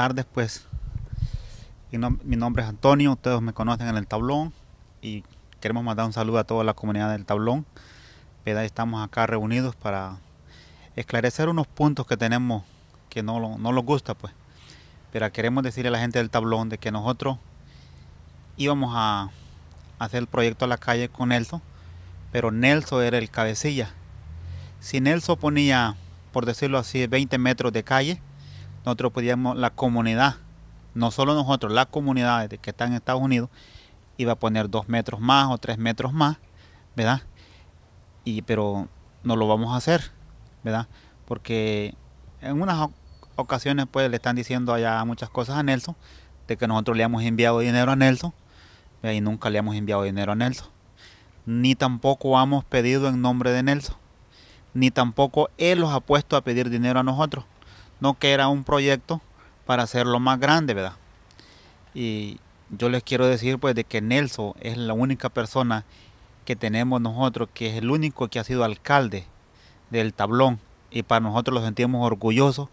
tardes, pues. Mi, nombre es Antonio, ustedes me conocen en el tablón y queremos mandar un saludo a toda la comunidad del tablón. ¿verdad? Pues, estamos acá reunidos para esclarecer unos puntos que tenemos que no, no nos gusta, pues. Pero queremos decirle a la gente del tablón de que nosotros íbamos a hacer el proyecto a la calle con Nelson, pero Nelson era el cabecilla. Si Nelson ponía, por decirlo así, 20 metros de calle, nosotros podíamos, la comunidad, no solo nosotros, la comunidad que está en Estados Unidos, iba a poner dos metros más o tres metros más, ¿verdad? pero no lo vamos a hacer, ¿verdad? Porque en unas ocasiones pues le están diciendo allá muchas cosas a Nelson, de que nosotros le hemos enviado dinero a Nelson, y nunca le hemos enviado dinero a Nelson. Ni tampoco hemos pedido en nombre de Nelson, ni tampoco él los ha puesto a pedir dinero a nosotros no que era un proyecto para hacerlo más grande, ¿verdad? Y yo les quiero decir pues de que Nelson es la única persona que tenemos nosotros, que es el único que ha sido alcalde del tablón y para nosotros lo sentimos orgullosos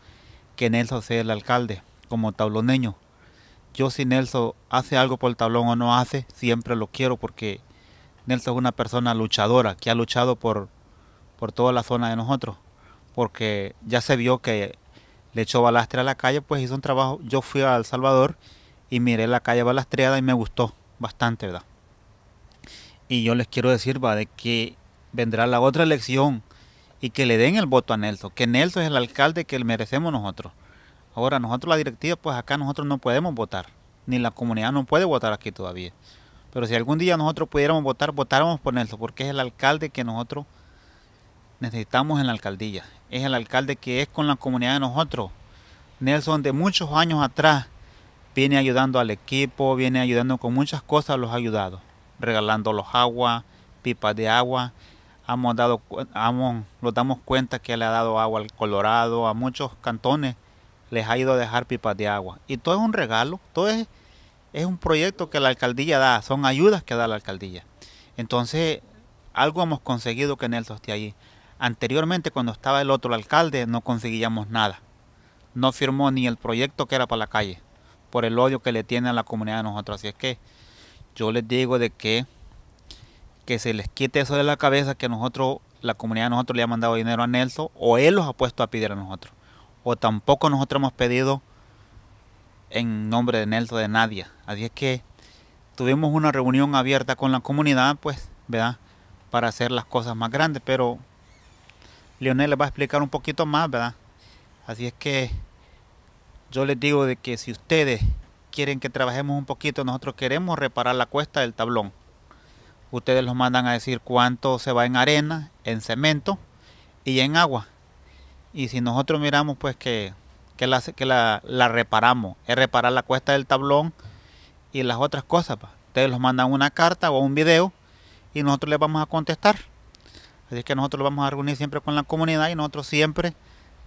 que Nelson sea el alcalde como tabloneño. Yo si Nelson hace algo por el tablón o no hace, siempre lo quiero porque Nelson es una persona luchadora que ha luchado por, por toda la zona de nosotros, porque ya se vio que le echó balastre a la calle, pues hizo un trabajo. Yo fui a El Salvador y miré la calle balastreada y me gustó bastante, ¿verdad? Y yo les quiero decir, va, de que vendrá la otra elección y que le den el voto a Nelson, que Nelson es el alcalde que merecemos nosotros. Ahora, nosotros la directiva, pues acá nosotros no podemos votar, ni la comunidad no puede votar aquí todavía. Pero si algún día nosotros pudiéramos votar, votáramos por Nelson, porque es el alcalde que nosotros necesitamos en la alcaldía. Es el alcalde que es con la comunidad de nosotros. Nelson de muchos años atrás viene ayudando al equipo, viene ayudando con muchas cosas los ha ayudado regalando los agua, pipas de agua. Hemos dado, hemos, nos damos cuenta que le ha dado agua al Colorado, a muchos cantones les ha ido a dejar pipas de agua. Y todo es un regalo, todo es, es un proyecto que la alcaldía da, son ayudas que da la alcaldía. Entonces, algo hemos conseguido que Nelson esté allí. Anteriormente, cuando estaba el otro alcalde, no conseguíamos nada. No firmó ni el proyecto que era para la calle, por el odio que le tiene a la comunidad de nosotros. Así es que yo les digo de que, que se les quite eso de la cabeza que nosotros, la comunidad de nosotros le ha mandado dinero a Nelson, o él los ha puesto a pedir a nosotros. O tampoco nosotros hemos pedido en nombre de Nelson de nadie. Así es que tuvimos una reunión abierta con la comunidad, pues, ¿verdad? Para hacer las cosas más grandes, pero Leonel les va a explicar un poquito más, ¿verdad? Así es que yo les digo de que si ustedes quieren que trabajemos un poquito, nosotros queremos reparar la cuesta del tablón. Ustedes los mandan a decir cuánto se va en arena, en cemento y en agua. Y si nosotros miramos pues que, que, la, que la, reparamos, es reparar la cuesta del tablón y las otras cosas. Ustedes los mandan una carta o un video y nosotros les vamos a contestar. Así que nosotros lo vamos a reunir siempre con la comunidad y nosotros siempre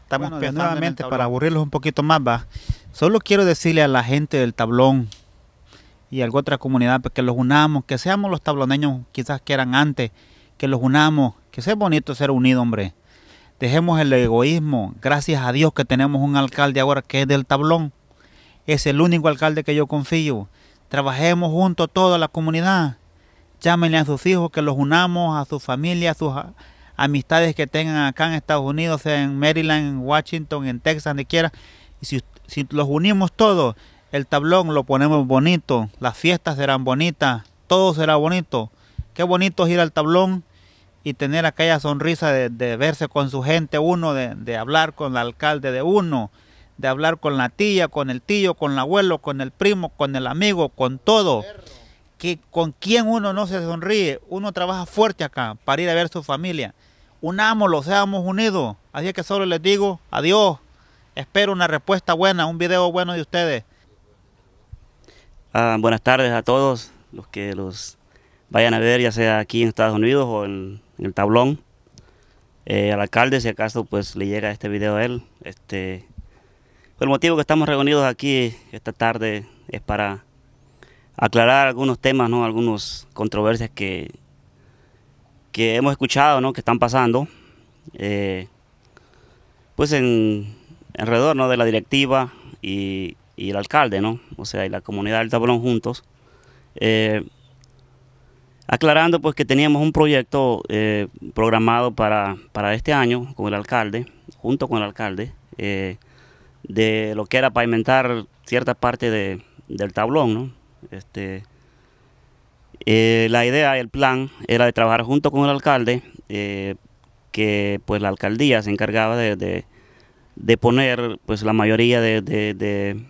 estamos pensando nuevamente para aburrirlos un poquito más, va. Solo quiero decirle a la gente del tablón y a alguna otra comunidad pues, que los unamos, que seamos los tabloneños quizás que eran antes, que los unamos, que sea bonito ser unido, hombre. Dejemos el egoísmo. Gracias a Dios que tenemos un alcalde ahora que es del tablón. Es el único alcalde que yo confío. Trabajemos juntos toda la comunidad Llámenle a sus hijos, que los unamos, a su familia, a sus amistades que tengan acá en Estados Unidos, en Maryland, en Washington, en Texas, donde quiera. Y si, los unimos todos, el tablón lo ponemos bonito, las fiestas serán bonitas, todo será bonito. Qué bonito es ir al tablón y tener aquella sonrisa de, verse con su gente uno, de, de, hablar con el alcalde de uno, de hablar con la tía, con el tío, con el abuelo, con el primo, con el amigo, con todo que con quien uno no se sonríe, uno trabaja fuerte acá para ir a ver a su familia. Unámoslo, seamos unidos. Así que solo les digo adiós. Espero una respuesta buena, un video bueno de ustedes. Ah, buenas tardes a todos los que los vayan a ver, ya sea aquí en Estados Unidos o en, el tablón. Eh, al alcalde, si acaso pues le llega este video a él. Este, el motivo que estamos reunidos aquí esta tarde es para aclarar algunos temas, ¿no? Algunas controversias que, que hemos escuchado, ¿no? Que están pasando, eh, pues en alrededor, ¿no? De la directiva y, el alcalde, ¿no? O sea, y la comunidad del tablón juntos. Eh, aclarando pues que teníamos un proyecto eh, programado para, este año con el alcalde, junto con el alcalde, de lo que era pavimentar cierta parte del tablón, ¿no? Este, eh, la idea, el plan era de trabajar junto con el alcalde, eh, que pues la alcaldía se encargaba de, poner pues la mayoría de,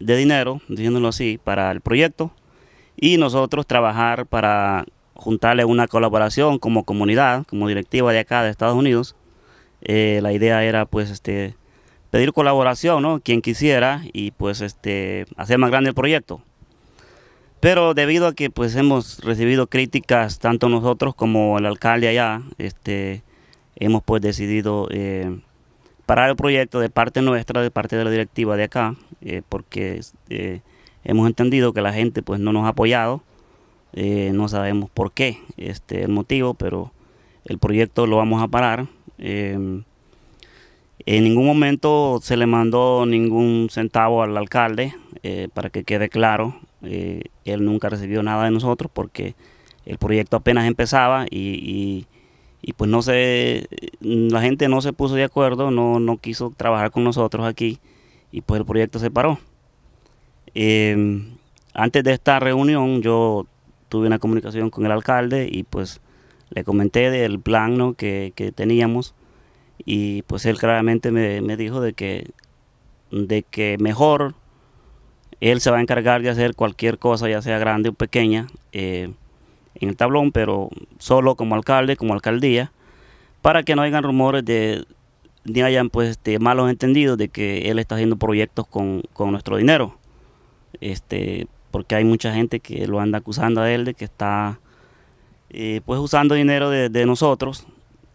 dinero, diciéndolo así, para el proyecto y nosotros trabajar para juntarle una colaboración como comunidad, como directiva de acá de Estados Unidos. Eh, la idea era pues este pedir colaboración, ¿no? Quien quisiera y pues este hacer más grande el proyecto. Pero debido a que pues hemos recibido críticas tanto nosotros como el alcalde allá, este, hemos pues decidido eh, parar el proyecto de parte nuestra, de parte de la directiva de acá, eh, porque este, hemos entendido que la gente pues no nos ha apoyado, eh, no sabemos por qué, este, el motivo, pero el proyecto lo vamos a parar. Em, en ningún momento se le mandó ningún centavo al alcalde, para que quede claro. Eh, él nunca recibió nada de nosotros porque el proyecto apenas empezaba y, pues no se, la gente no se puso de acuerdo, no, no quiso trabajar con nosotros aquí y pues el proyecto se paró. Em, antes de esta reunión yo tuve una comunicación con el alcalde y pues le comenté del plan ¿no? que, teníamos y pues él claramente me, me dijo de que, de que mejor él se va a encargar de hacer cualquier cosa, ya sea grande o pequeña, eh, en el tablón, pero solo como alcalde, como alcaldía, para que no hayan rumores de ni hayan pues este, malos entendidos de que él está haciendo proyectos con, nuestro dinero. Este, porque hay mucha gente que lo anda acusando a él de que está eh, pues usando dinero de, nosotros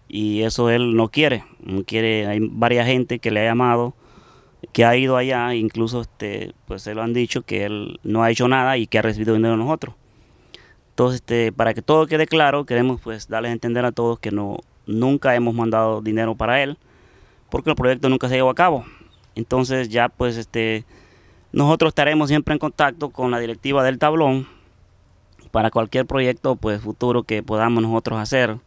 y eso él no quiere, no quiere, hay varias gente que le ha llamado que ha ido allá, incluso este, pues se lo han dicho que él no ha hecho nada y que ha recibido dinero de nosotros. Entonces, este, para que todo quede claro, queremos pues darles a entender a todos que no, nunca hemos mandado dinero para él, porque el proyecto nunca se llevó a cabo. Entonces ya pues este, nosotros estaremos siempre en contacto con la directiva del tablón para cualquier proyecto pues futuro que podamos nosotros hacer,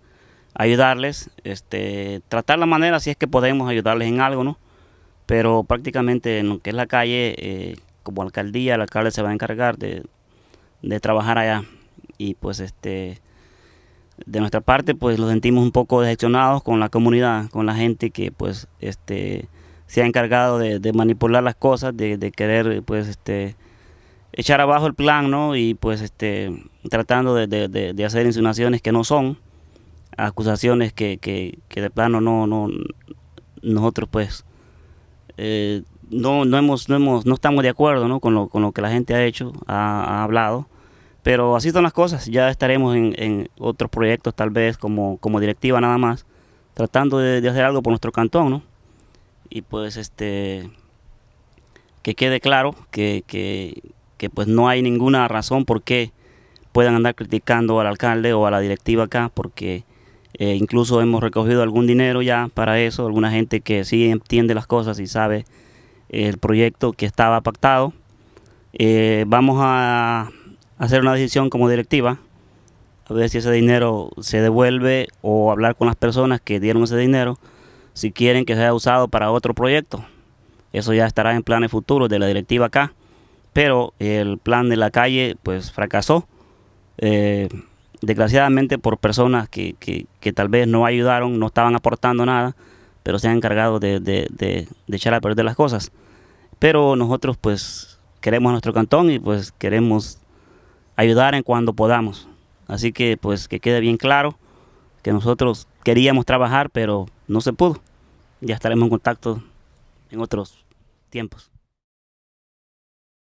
ayudarles, este, tratar la manera si es que podemos ayudarles en algo, ¿no? pero prácticamente en lo que es la calle, eh, como alcaldía, el alcalde se va a encargar de, trabajar allá. Y pues este de nuestra parte pues lo sentimos un poco decepcionados con la comunidad, con la gente que pues este se ha encargado de, manipular las cosas, de, querer pues este echar abajo el plan, ¿no? Y pues este tratando de, hacer insinuaciones que no son, acusaciones que, de plano no, no nosotros pues eh, no, no, hemos, no, hemos, no estamos de acuerdo Con, lo, que la gente ha hecho, ha, hablado. Pero así son las cosas, ya estaremos en, otros proyectos tal vez como, como directiva nada más, tratando de, hacer algo por nuestro cantón, ¿no? Y pues este, que quede claro que, pues no hay ninguna razón por qué puedan andar criticando al alcalde o a la directiva acá, porque eh, incluso hemos recogido algún dinero ya para eso, alguna gente que sí entiende las cosas y sabe el proyecto que estaba pactado. Eh, vamos a hacer una decisión como directiva, a ver si ese dinero se devuelve o hablar con las personas que dieron ese dinero, si quieren que sea usado para otro proyecto. Eso ya estará en planes futuros de la directiva acá, pero el plan de la calle pues fracasó. Eh, desgraciadamente por personas que, tal vez no ayudaron, no estaban aportando nada, pero se han encargado de, echar a perder las cosas. Pero nosotros pues queremos nuestro cantón y pues queremos ayudar en cuando podamos. Así que pues que quede bien claro que nosotros queríamos trabajar, pero no se pudo. Ya estaremos en contacto en otros tiempos.